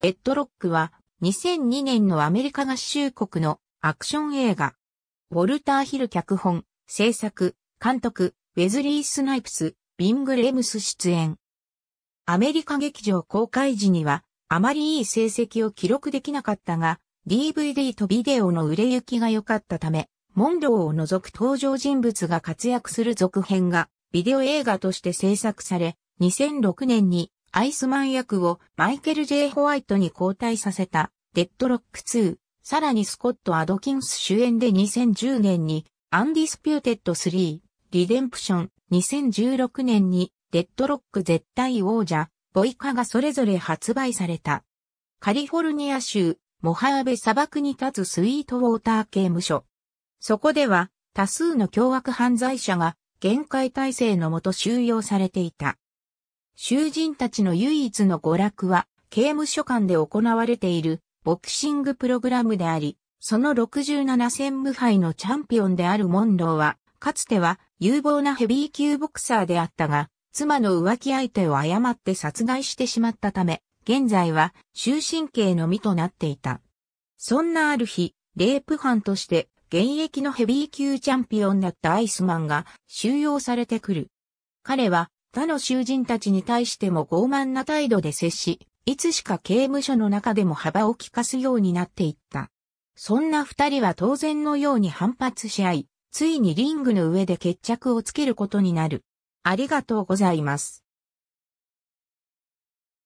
レッドロックは2002年のアメリカ合衆国のアクション映画。ウォルター・ヒル脚本、制作、監督、ウェズリー・スナイプス、ビング・レムス出演。アメリカ劇場公開時にはあまりいい成績を記録できなかったが、DVD とビデオの売れ行きが良かったため、モンローを除く登場人物が活躍する続編がビデオ映画として制作され、2006年にアイスマン役をマイケル・ J・ ホワイトに交代させた、デッドロック2、さらにスコット・アドキンス主演で2010年に、アンディスピューテッド3、リデンプション、2016年に、デッドロック絶対王者、ボイカがそれぞれ発売された。カリフォルニア州、モハーベ砂漠に立つスイートウォーター刑務所。そこでは、多数の凶悪犯罪者が、限界体制のもと収容されていた。囚人たちの唯一の娯楽は、刑務所間で行われているボクシングプログラムであり、その67戦無敗のチャンピオンであるモンローは、かつては有望なヘビー級ボクサーであったが、妻の浮気相手を誤って殺害してしまったため、現在は終身刑のみとなっていた。そんなある日、レイプ犯として現役のヘビー級チャンピオンだったアイスマンが収容されてくる。彼は他の囚人たちに対しても傲慢な態度で接し、いつしか刑務所の中でも幅を利かすようになっていった。そんな二人は当然のように反発し合い、ついにリングの上で決着をつけることになる。ありがとうございます。